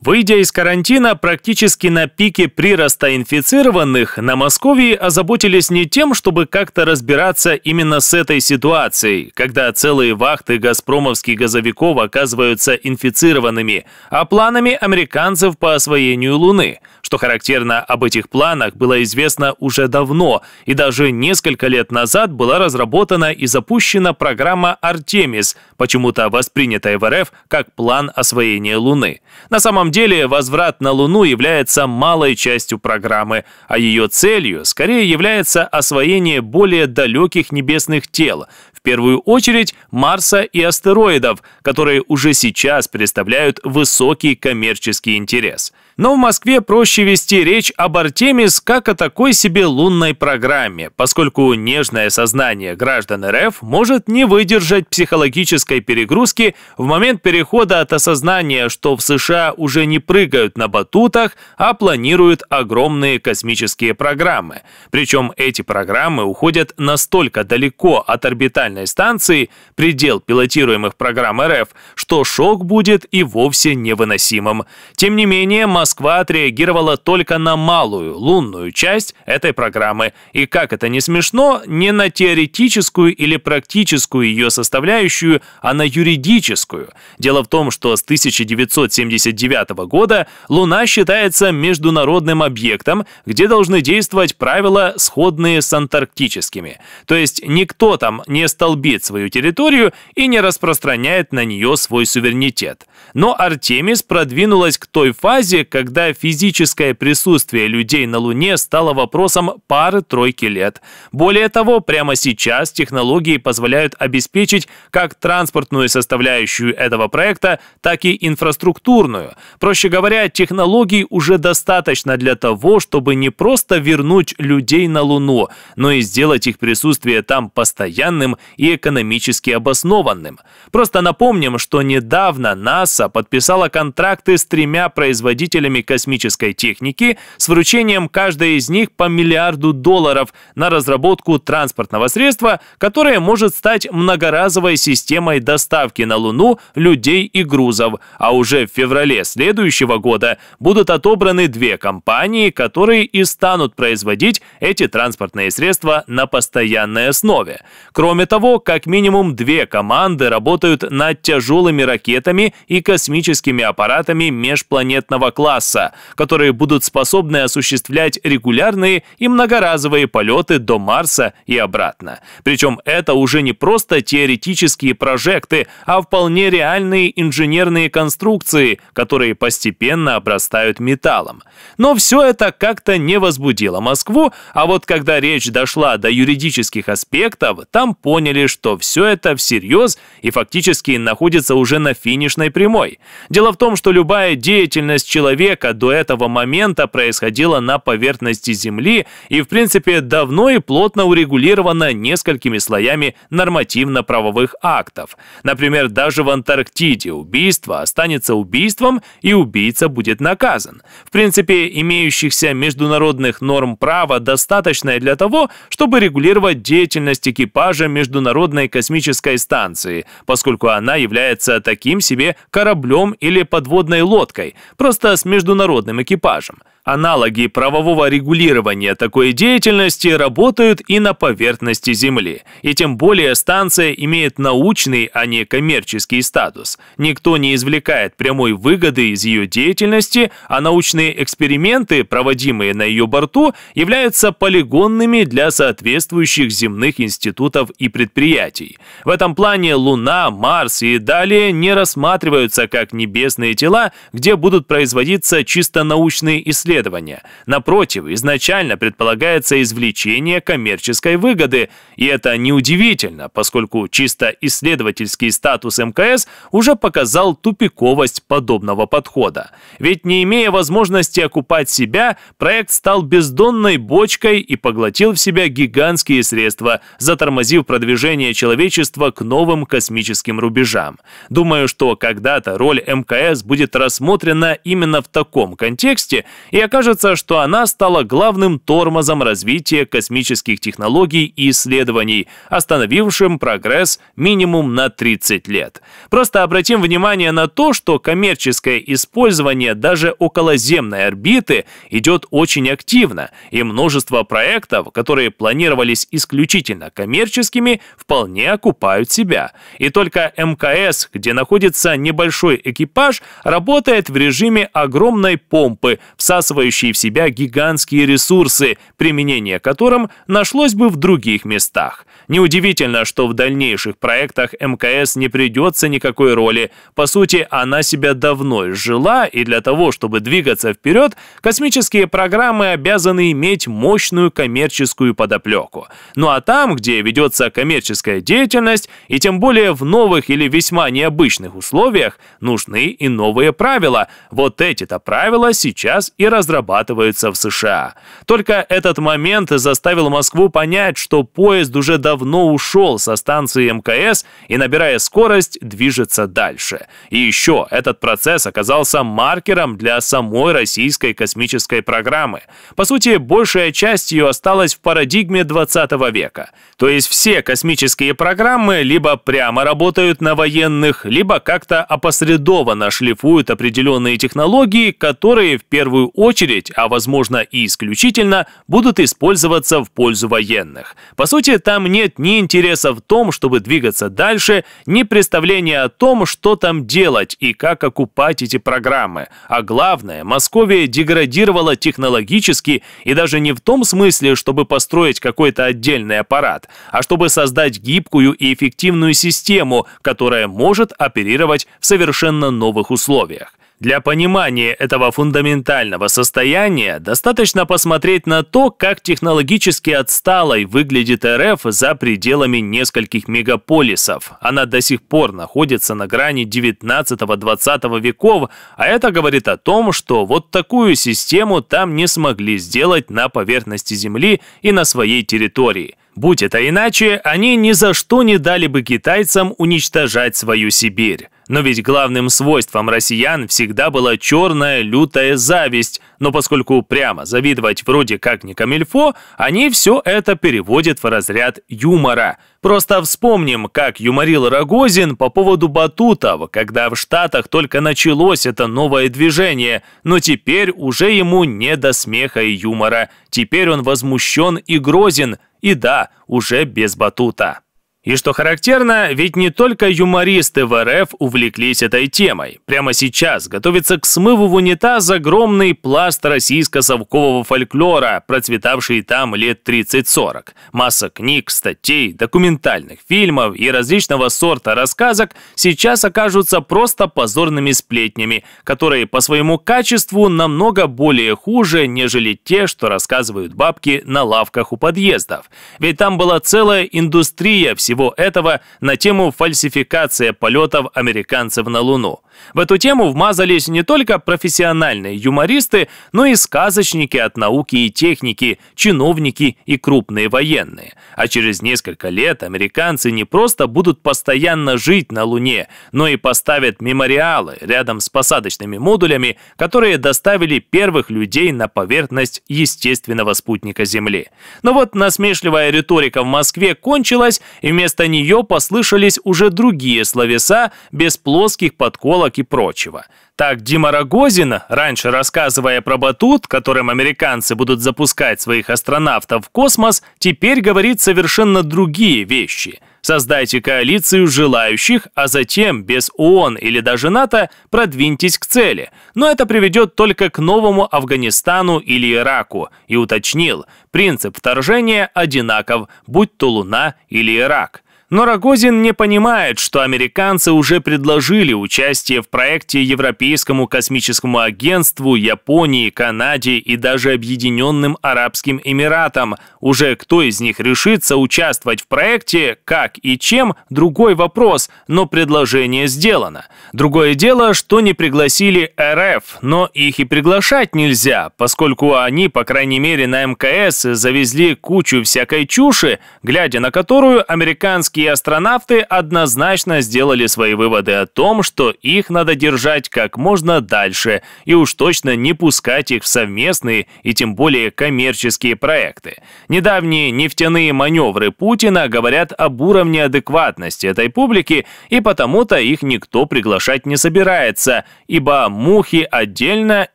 Выйдя из карантина, практически на пике прироста инфицированных, на Московии озаботились не тем, чтобы как-то разбираться именно с этой ситуацией, когда целые вахты газпромовских газовиков оказываются инфицированными, а планами американцев по освоению Луны. Что характерно, об этих планах было известно уже давно, и даже несколько лет назад была разработана и запущена программа «Артемис», почему-то воспринятая в РФ как план освоения Луны. На самом деле, возврат на Луну является малой частью программы, а ее целью скорее является освоение более далеких небесных тел – первую очередь Марса и астероидов, которые уже сейчас представляют высокий коммерческий интерес. Но в Москве проще вести речь об Артемис как о такой себе лунной программе, поскольку нежное сознание граждан РФ может не выдержать психологической перегрузки в момент перехода от осознания, что в США уже не прыгают на батутах, а планируют огромные космические программы. Причем эти программы уходят настолько далеко от орбитальной орбитальной станции, предел пилотируемых программ РФ, что шок будет и вовсе невыносимым. Тем не менее, Москва отреагировала только на малую лунную часть этой программы, и, как это не смешно, не на теоретическую или практическую ее составляющую, а на юридическую. Дело в том, что с 1979 года Луна считается международным объектом, где должны действовать правила, сходные с антарктическими. То есть никто там не стал столбит свою территорию и не распространяет на нее свой суверенитет. Но Артемис продвинулась к той фазе, когда физическое присутствие людей на Луне стало вопросом пары-тройки лет. Более того, прямо сейчас технологии позволяют обеспечить как транспортную составляющую этого проекта, так и инфраструктурную. Проще говоря, технологий уже достаточно для того, чтобы не просто вернуть людей на Луну, но и сделать их присутствие там постоянным и экономически обоснованным. Просто напомним, что недавно НАСА подписала контракты с тремя производителями космической техники с вручением каждой из них по миллиарду долларов на разработку транспортного средства, которое может стать многоразовой системой доставки на Луну людей и грузов, а уже в феврале следующего года будут отобраны две компании, которые и станут производить эти транспортные средства на постоянной основе. Кроме того, того, как минимум две команды работают над тяжелыми ракетами и космическими аппаратами межпланетного класса, которые будут способны осуществлять регулярные и многоразовые полеты до Марса и обратно. Причем это уже не просто теоретические прожекты, а вполне реальные инженерные конструкции, которые постепенно обрастают металлом. Но все это как-то не возбудило Москву, а вот когда речь дошла до юридических аспектов, там понял, поняли, что все это всерьез и фактически находится уже на финишной прямой. Дело в том, что любая деятельность человека до этого момента происходила на поверхности Земли и, в принципе, давно и плотно урегулирована несколькими слоями нормативно-правовых актов. Например, даже в Антарктиде убийство останется убийством и убийца будет наказан. В принципе, имеющихся международных норм права достаточно для того, чтобы регулировать деятельность экипажа между Международной космической станции, поскольку она является таким себе кораблем или подводной лодкой, просто с международным экипажем. Аналоги правового регулирования такой деятельности работают и на поверхности Земли, и тем более станция имеет научный, а не коммерческий статус. Никто не извлекает прямой выгоды из ее деятельности, а научные эксперименты, проводимые на ее борту, являются полигонными для соответствующих земных институтов и предприятий предприятий. В этом плане Луна, Марс и далее не рассматриваются как небесные тела, где будут производиться чисто научные исследования. Напротив, изначально предполагается извлечение коммерческой выгоды, и это неудивительно, поскольку чисто исследовательский статус МКС уже показал тупиковость подобного подхода. Ведь не имея возможности окупать себя, проект стал бездонной бочкой и поглотил в себя гигантские средства, затормозив продвижение движение человечества к новым космическим рубежам. Думаю, что когда-то роль МКС будет рассмотрена именно в таком контексте, и окажется, что она стала главным тормозом развития космических технологий и исследований, остановившим прогресс минимум на 30 лет. Просто обратим внимание на то, что коммерческое использование даже околоземной орбиты идет очень активно, и множество проектов, которые планировались исключительно коммерческими, вполне окупают себя. И только МКС, где находится небольшой экипаж, работает в режиме огромной помпы, всасывающей в себя гигантские ресурсы, применение которым нашлось бы в других местах. Неудивительно, что в дальнейших проектах МКС не придется никакой роли. По сути, она себя давно изжила, и для того, чтобы двигаться вперед, космические программы обязаны иметь мощную коммерческую подоплеку. Ну а там, где ведется коммерческая деятельность, и тем более в новых или весьма необычных условиях, нужны и новые правила. Вот эти-то правила сейчас и разрабатываются в США. Только этот момент заставил Москву понять, что поезд уже давно давно ушел со станции МКС и, набирая скорость, движется дальше. И еще этот процесс оказался маркером для самой российской космической программы. По сути, большая часть ее осталась в парадигме 20 века. То есть все космические программы либо прямо работают на военных, либо как-то опосредованно шлифуют определенные технологии, которые в первую очередь, а возможно и исключительно, будут использоваться в пользу военных. По сути, там нет нет ни интереса в том, чтобы двигаться дальше, ни представления о том, что там делать и как окупать эти программы. А главное, Московия деградировала технологически и даже не в том смысле, чтобы построить какой-то отдельный аппарат, а чтобы создать гибкую и эффективную систему, которая может оперировать в совершенно новых условиях. Для понимания этого фундаментального состояния достаточно посмотреть на то, как технологически отсталой выглядит РФ за пределами нескольких мегаполисов. Она до сих пор находится на грани 19-20 веков, а это говорит о том, что вот такую систему там не смогли сделать на поверхности Земли и на своей территории – Будь это иначе, они ни за что не дали бы китайцам уничтожать свою Сибирь. Но ведь главным свойством россиян всегда была черная лютая зависть, но поскольку прямо завидовать вроде как не камильфо, они все это переводят в разряд юмора. Просто вспомним, как юморил Рогозин по поводу батутов, когда в Штатах только началось это новое движение, но теперь уже ему не до смеха и юмора. Теперь он возмущен и грозен, и да, уже без батута. И что характерно, ведь не только юмористы в РФ увлеклись этой темой. Прямо сейчас готовится к смыву в унитаз огромный пласт российско-совкового фольклора, процветавший там лет 30-40. Масса книг, статей, документальных фильмов и различного сорта рассказок сейчас окажутся просто позорными сплетнями, которые по своему качеству намного более хуже, нежели те, что рассказывают бабки на лавках у подъездов. Ведь там была целая индустрия всего всего этого на тему фальсификация полетов американцев на Луну. В эту тему вмазались не только профессиональные юмористы, но и сказочники от науки и техники, чиновники и крупные военные. А через несколько лет американцы не просто будут постоянно жить на Луне, но и поставят мемориалы рядом с посадочными модулями, которые доставили первых людей на поверхность естественного спутника Земли. Но вот насмешливая риторика в Москве кончилась, и вместо нее послышались уже другие словеса без плоских подколок и прочего. Так Дима Рогозин, раньше рассказывая про батут, которым американцы будут запускать своих астронавтов в космос, теперь говорит совершенно другие вещи. Создайте коалицию желающих, а затем без ООН или даже НАТО продвиньтесь к цели. Но это приведет только к новому Афганистану или Ираку. И уточнил, принцип вторжения одинаков, будь то Луна или Ирак. Но Рогозин не понимает, что американцы уже предложили участие в проекте Европейскому космическому агентству, Японии, Канаде и даже Объединенным Арабским Эмиратам. Уже кто из них решится участвовать в проекте, как и чем – другой вопрос, но предложение сделано. Другое дело, что не пригласили РФ, но их и приглашать нельзя, поскольку они, по крайней мере, на МКС завезли кучу всякой чуши, глядя на которую американские советские астронавты однозначно сделали свои выводы о том, что их надо держать как можно дальше и уж точно не пускать их в совместные и тем более коммерческие проекты. Недавние нефтяные маневры Путина говорят об уровне адекватности этой публики, и потому-то их никто приглашать не собирается, ибо мухи отдельно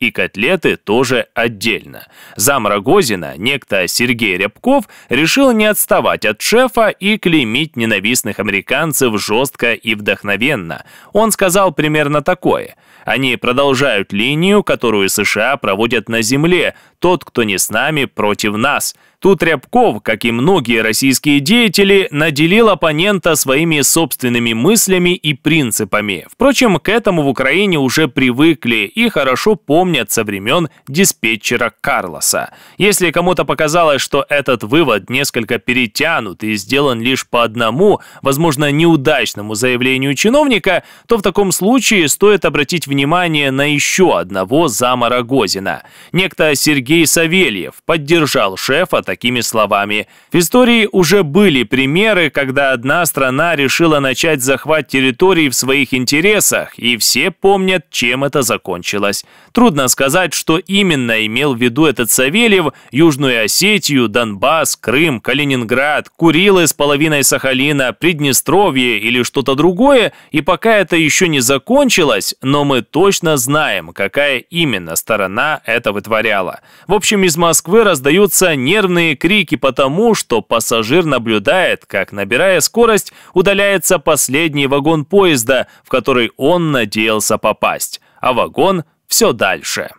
и котлеты тоже отдельно. Зам Рогозина, некто Сергей Рябков, решил не отставать от шефа и клеймить не ненавистных американцев жестко и вдохновенно. Он сказал примерно такое. «Они продолжают линию, которую США проводят на земле. Тот, кто не с нами, против нас». Тут Рябков, как и многие российские деятели, наделил оппонента своими собственными мыслями и принципами. Впрочем, к этому в Украине уже привыкли и хорошо помнят со времен диспетчера Карлоса. Если кому-то показалось, что этот вывод несколько перетянут и сделан лишь по одному, возможно, неудачному заявлению чиновника, то в таком случае стоит обратить внимание на еще одного зама Рогозина. Некто Сергей Савельев поддержал шефа такими словами. В истории уже были примеры, когда одна страна решила начать захват территорий в своих интересах, и все помнят, чем это закончилось. Трудно сказать, что именно имел в виду этот Савельев Южную Осетию, Донбасс, Крым, Калининград, Курилы с половиной Сахалина, Приднестровье или что-то другое, и пока это еще не закончилось, но мы точно знаем, какая именно сторона это вытворяла. В общем, из Москвы раздаются нервные истошные крики потому, что пассажир наблюдает, как, набирая скорость, удаляется последний вагон поезда, в который он надеялся попасть, а вагон все дальше.